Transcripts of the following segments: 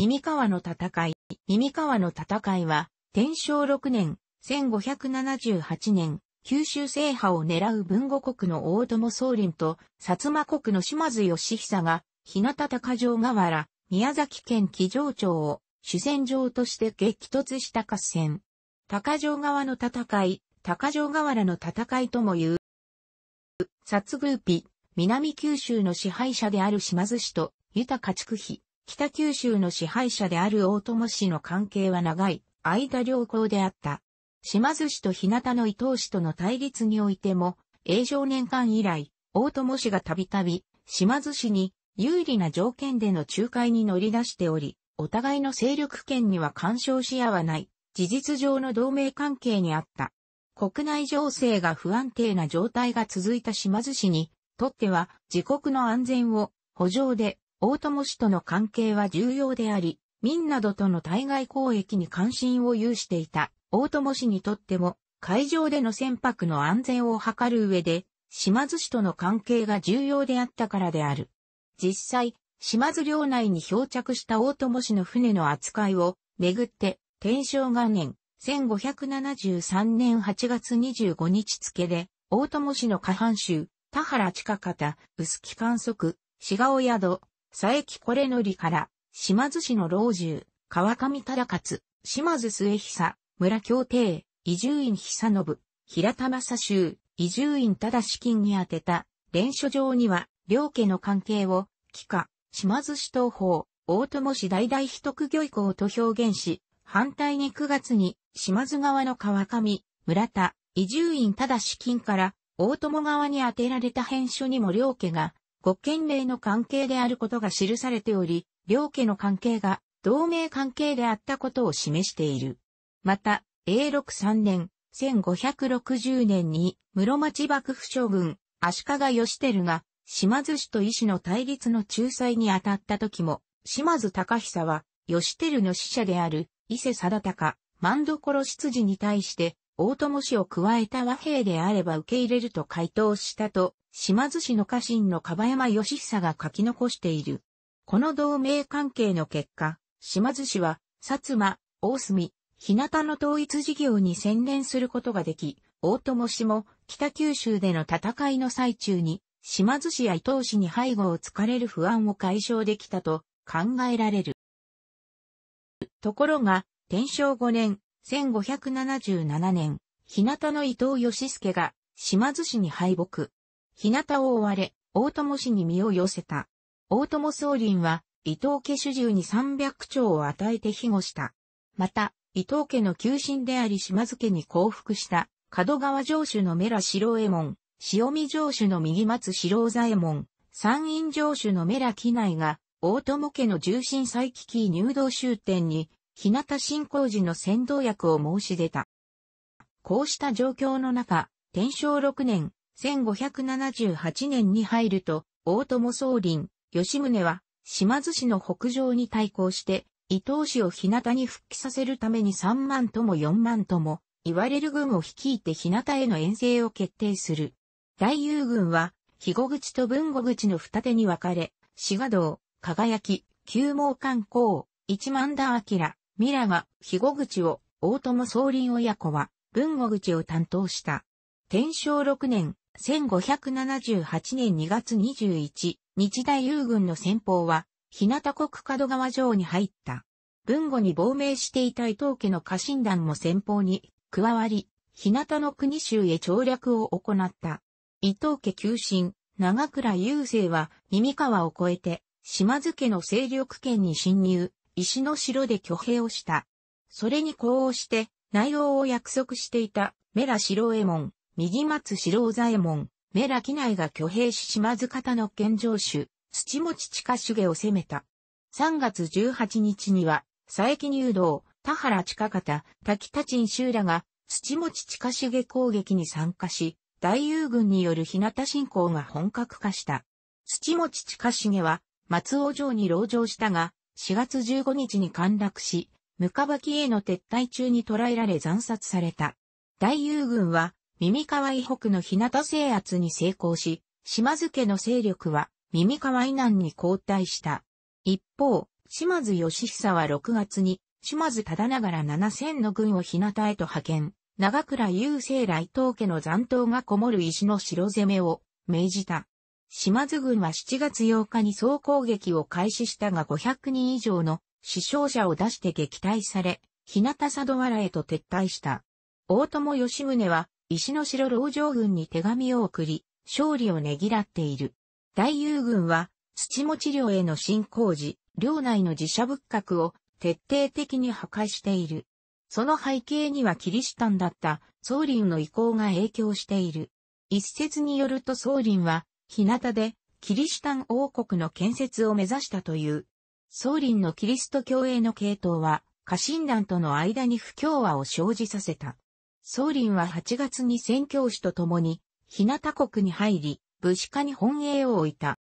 耳川の戦い。耳川の戦いは、天正6年、1578年、九州制覇を狙う文後国の大友宗麟と、薩摩国の島津義久が、日向高城河原、宮崎県木城町を主戦場として激突した合戦。高城側の戦い、高城河原の戦いとも言う。薩宮比、南九州の支配者である島津氏と、豊家畜費、北九州の支配者である大友氏の関係は長い間良好であった。島津氏と日向の伊藤氏との対立においても、永常年間以来、大友氏がたびたび、島津氏に有利な条件での仲介に乗り出しており、お互いの勢力圏には干渉し合わない、事実上の同盟関係にあった。国内情勢が不安定な状態が続いた島津氏にとっては自国の安全を補助で大友氏との関係は重要であり、民などとの対外交易に関心を有していた大友氏にとっても、海上での船舶の安全を図る上で、島津氏との関係が重要であったからである。実際、島津領内に漂着した大友氏の船の扱いをめぐって、天正元年、1573年8月25日付で、大友氏の下半州、田原近方、薄木観測、志賀尾宿、佐伯これのりから、島津市の老中、川上忠勝、島津末久、村協定、伊集院久信、平田正州、伊集院忠資金に宛てた、連書状には、両家の関係を、帰化、島津市東方、大友市大々秘匿御意向と表現し、反対に9月に、島津側の川上、村田、伊集院忠資金から、大友側に宛てられた返書にも両家が、ご県令の関係であることが記されており、両家の関係が同盟関係であったことを示している。また、永禄3年、1560年に室町幕府将軍、足利義輝が、島津氏と医師の対立の仲裁に当たった時も、島津隆久は、義輝の使者である、伊勢貞隆、万所執事に対して、大友氏を加えた和平であれば受け入れると回答したと島津氏の家臣の樺山義久が書き残している。この同盟関係の結果、島津氏は、薩摩、大隅、日向の統一事業に専念することができ、大友氏も北九州での戦いの最中に、島津氏や伊東氏に背後をつかれる不安を解消できたと考えられる。ところが、天正5年、1577年、日向の伊藤義助が島津氏に敗北。日向を追われ、大友氏に身を寄せた。大友宗麟は、伊藤家主従に三百丁を与えて庇護した。また、伊藤家の旧臣であり島津家に降伏した、角川城主のメラ城右衛門、塩見城主の右松城左衛門、山陰城主のメラ機内が、大友家の重臣再起キ入道終点に、日向新興寺の先導役を申し出た。こうした状況の中、天正6年、1578年に入ると、大友宗林、吉宗は、島津市の北上に対抗して、伊東氏を日向に復帰させるために3万とも4万とも、言われる軍を率いて日向への遠征を決定する。大友軍は、肥後口と文後口の二手に分かれ、滋賀道、輝き、旧毛観光、一万田明、ミラが、肥後口を、大友総林親子は、文後口を担当した。天正六年、1578年2月21日大友軍の先方は、日向国角川城に入った。文後に亡命していた伊藤家の家臣団も先方に加わり、日向の国州へ調略を行った。伊藤家急進、長倉雄生は、耳川を越えて、島津家の勢力圏に侵入、石の城で挙兵をした。それに呼応して、内容を約束していた、メラ城右衛門、右松四郎左衛門、目ら機内が挙兵し島津方の健城主、土持近重を攻めた。3月18日には、佐伯入道、田原近方、滝田陳修らが、土持近重攻撃に参加し、大友軍による日向進行が本格化した。土持近重は、松尾城に籠城したが、4月15日に陥落し、ムカバキへの撤退中に捕らえられ残殺された。大友軍は、耳川以北の日向制圧に成功し、島津家の勢力は耳川以南に後退した。一方、島津義久は6月に、島津忠長ら7000の軍を日向へと派遣、長倉雄生来東家の残党がこもる石の城攻めを命じた。島津軍は7月8日に総攻撃を開始したが500人以上の死傷者を出して撃退され、日向佐渡原へと撤退した。大友義宗は石の城老城軍に手紙を送り、勝利をねぎらっている。大友軍は、土持領への進行時、領内の自社仏閣を徹底的に破壊している。その背景にはキリシタンだった宗林の意向が影響している。一説によると宗林は、日向でキリシタン王国の建設を目指したという。宗林のキリスト教営の系統は、家臣団との間に不協和を生じさせた。宗林は8月に宣教師と共に、日向国に入り、武士家に本営を置いた。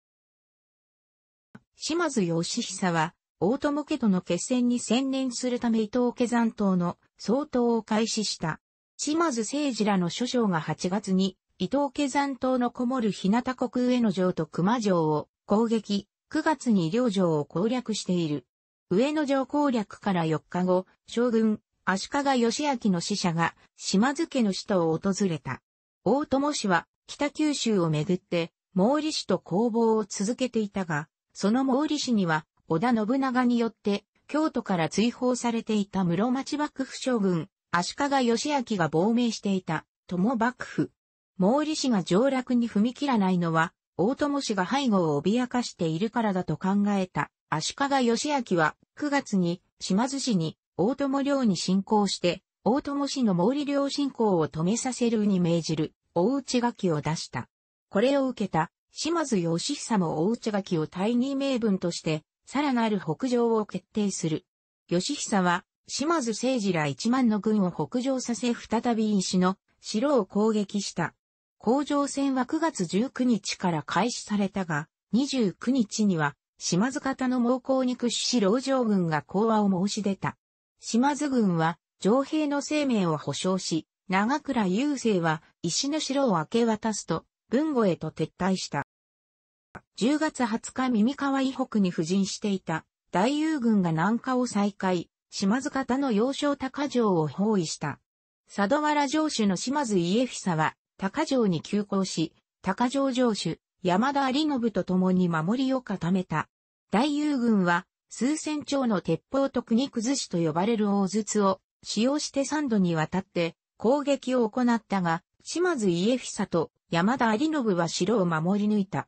島津義久は、大友家との決戦に専念するため伊東家山島の総統を開始した。島津誠治らの諸将が8月に、伊東家山島のこもる日向国上野城と熊城を攻撃、9月に両城を攻略している。上野城攻略から4日後、将軍、足利義明の使者が島津家の首都を訪れた。大友氏は北九州をめぐって毛利氏と攻防を続けていたが、その毛利氏には織田信長によって京都から追放されていた室町幕府将軍、足利義明が亡命していた、友幕府。毛利氏が上落に踏み切らないのは、大友氏が背後を脅かしているからだと考えた。足利義明は9月に島津氏に大友領に進行して、大友氏の毛利領進行を止めさせるに命じる、大内垣を出した。これを受けた、島津義久も大内垣を退任名分として、さらなる北上を決定する。義久は、島津政治ら一万の軍を北上させ再び石の城を攻撃した。工場戦は9月19日から開始されたが、29日には島津方の猛攻に屈し老城軍が講和を申し出た。島津軍は、城兵の生命を保障し、長倉雄星は、石の城を明け渡すと、文後へと撤退した。10月20日耳川以北に布陣していた、大友軍が南下を再開、島津方の要衝高城を包囲した。佐渡原城主の島津家久は、高城に急行し、高城城主、山田有信と共に守りを固めた。大友軍は、数千丁の鉄砲と国崩しと呼ばれる大筒を使用して3度にわたって攻撃を行ったが、島津家久と山田有信は城を守り抜いた。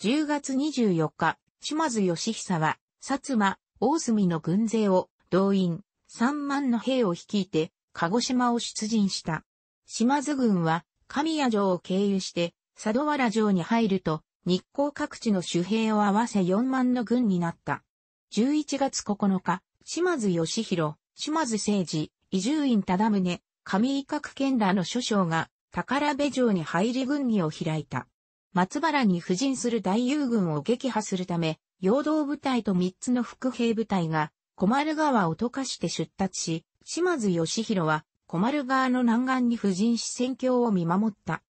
10月24日、島津義久は、薩摩、大隅の軍勢を動員3万の兵を率いて、鹿児島を出陣した。島津軍は、神谷城を経由して、佐渡原城に入ると、日光各地の守兵を合わせ4万の軍になった。11月9日、島津義弘、島津誠治、伊集院忠宗、上井角県らの諸将が、宝部城に入り軍議を開いた。松原に布陣する大友軍を撃破するため、陽動部隊と3つの副兵部隊が、小丸川を溶かして出立し、島津義弘は、小丸川の南岸に布陣し戦況を見守った。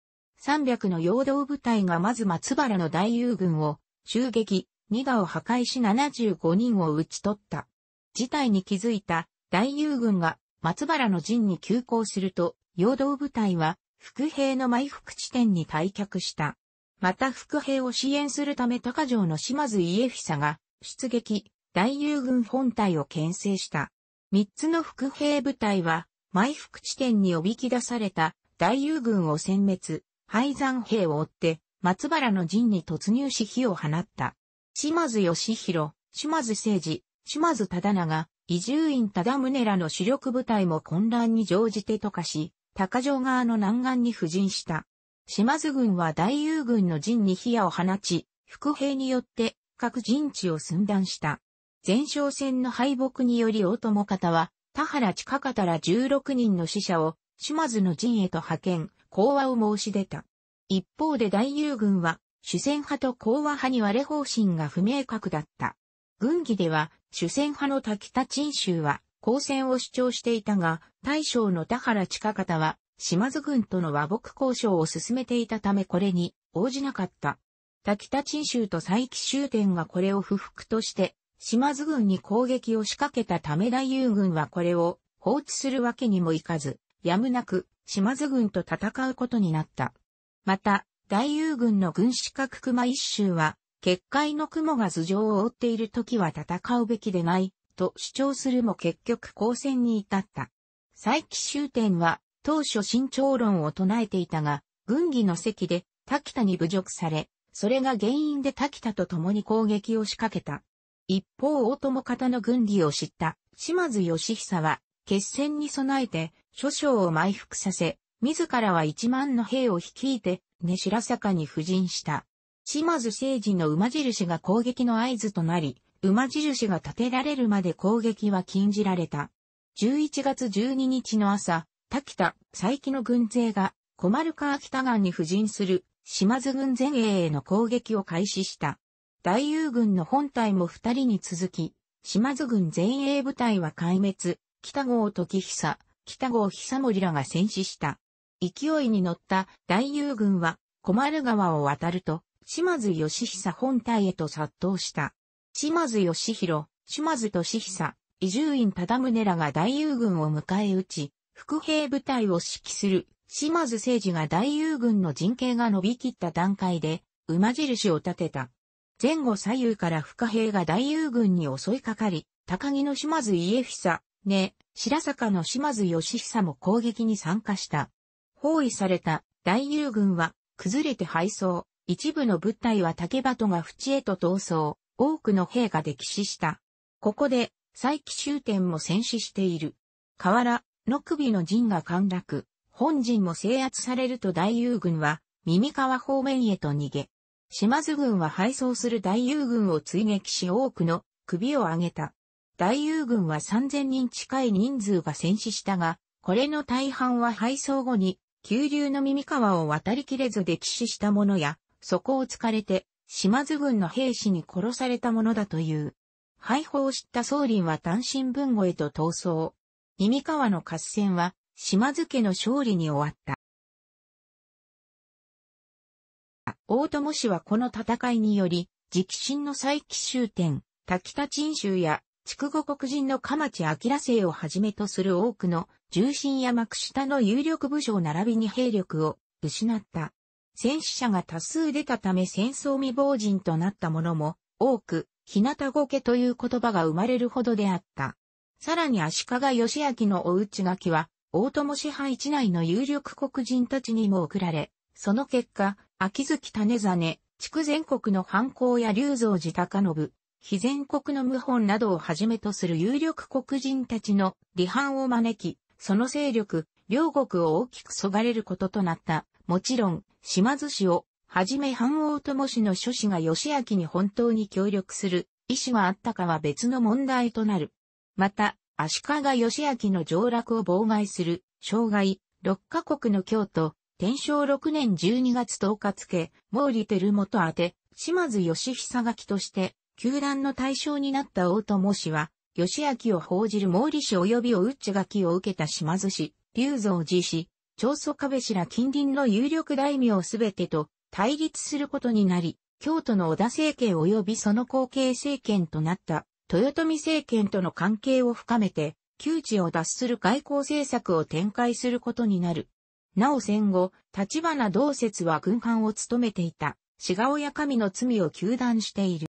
300の陽動部隊がまず松原の大友軍を襲撃、ニガを破壊し75人を討ち取った。事態に気づいた大友軍が松原の陣に急行すると、陽動部隊は副兵の埋伏地点に退却した。また副兵を支援するため高城の島津家久が出撃、大友軍本隊を牽制した。三つの副兵部隊は埋伏地点におびき出された大友軍を殲滅、廃山兵を追って松原の陣に突入し火を放った。島津義弘、島津誠治、島津忠長、伊集院忠宗らの主力部隊も混乱に乗じて溶かし、高城側の南岸に布陣した。島津軍は大友軍の陣に火矢を放ち、伏兵によって各陣地を寸断した。前哨戦の敗北により大友方は、田原近方ら16人の死者を島津の陣へと派遣、講和を申し出た。一方で大友軍は主戦派と講和派に割れ方針が不明確だった。軍議では、主戦派の滝田陳州は、交戦を主張していたが、大将の田原近方は、島津軍との和睦交渉を進めていたためこれに応じなかった。滝田陳州と佐伯終点がこれを不服として、島津軍に攻撃を仕掛けたため大友軍はこれを放置するわけにもいかず、やむなく島津軍と戦うことになった。また、大友軍の軍資格熊一周は、結界の雲が頭上を覆っている時は戦うべきでない、と主張するも結局交戦に至った。再起終点は、当初慎重論を唱えていたが、軍議の席で、滝田に侮辱され、それが原因で滝田と共に攻撃を仕掛けた。一方、大友方の軍儀を知った島津義久は、決戦に備えて、諸将を埋伏させ、自らは一万の兵を率いて、根白坂に布陣した。島津誠治の馬印が攻撃の合図となり、馬印が立てられるまで攻撃は禁じられた。11月12日の朝、滝田、佐伯の軍勢が、小丸川北岸に布陣する、島津軍前衛への攻撃を開始した。大友軍の本隊も二人に続き、島津軍前衛部隊は壊滅、北郷時久、北郷久森らが戦死した。勢いに乗った大友軍は、小丸川を渡ると、島津義久本体へと殺到した。島津義弘、島津俊久、伊集院忠宗らが大友軍を迎え撃ち、副兵部隊を指揮する島津政治が大友軍の陣形が伸びきった段階で、馬印を立てた。前後左右から不兵が大友軍に襲いかかり、高木の島津家久、ね、白坂の島津義久も攻撃に参加した。包囲された大友軍は崩れて敗走、一部の部隊は竹鳩が淵へと逃走、多くの兵が溺死した。ここで、再起終点も戦死している。河原、の首の陣が陥落、本陣も制圧されると大友軍は、耳川方面へと逃げ、島津軍は敗走する大友軍を追撃し多くの首を上げた。大友軍は3000人近い人数が戦死したが、これの大半は敗走後に急流の耳川を渡りきれず溺死した者や、そこを突かれて、島津軍の兵士に殺されたものだという。敗北を知った宗林は単身文後へと逃走。耳川の合戦は、島津家の勝利に終わった。大友氏はこの戦いにより、直進の再起終点、滝田鎮州や筑後国人の河町明生をはじめとする多くの重心や幕下の有力武将並びに兵力を失った。戦死者が多数出たため戦争未亡人となった者も多く、日向ご家という言葉が生まれるほどであった。さらに足利義明のお内きは、大友支配地内の有力国人たちにも送られ、その結果、秋月種実、地区全国の犯行や龍造寺高信、非全国の謀反などをはじめとする有力黒人たちの離反を招き、その勢力、両国を大きくそがれることとなった。もちろん、島津氏を、はじめ藩王とも氏の諸氏が義明に本当に協力する意思があったかは別の問題となる。また、足利義明の上落を妨害する、障害、六カ国の京都、天正六年十二月十日付、毛利輝元宛て、島津義久書きとして、球団の対象になった大友氏は、吉明を報じる毛利氏及びおうっちがきを受けた島津氏、龍造寺氏、長宗壁氏ら近隣の有力大名すべてと対立することになり、京都の織田政権及びその後継政権となった豊臣政権との関係を深めて、窮地を脱する外交政策を展開することになる。なお戦後、立花同説は軍艦を務めていた、志賀親神の罪を求断している。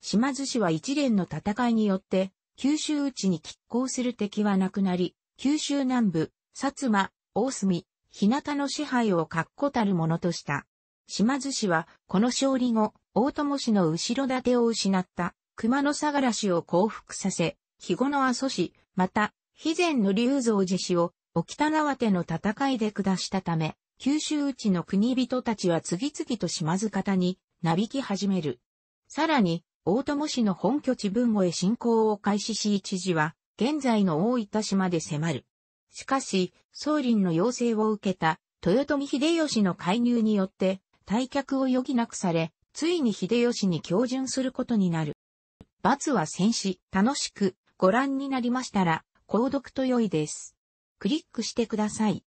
島津氏は一連の戦いによって、九州内に拮抗する敵はなくなり、九州南部、薩摩、大隅、日向の支配を確固たるものとした。島津氏は、この勝利後、大友氏の後ろ盾を失った、熊野相良氏を降伏させ、肥後の阿蘇氏、また、肥前の龍造寺氏を、沖田縄手の戦いで下したため、九州内の国人たちは次々と島津方になびき始める。さらに、大友氏の本拠地文後へ侵攻を開始し一時は、現在の大分市まで迫る。しかし、総林の要請を受けた、豊臣秀吉の介入によって、退却を余儀なくされ、ついに秀吉に共準することになる。罰は戦死、楽しく、ご覧になりましたら、購読と良いです。クリックしてください。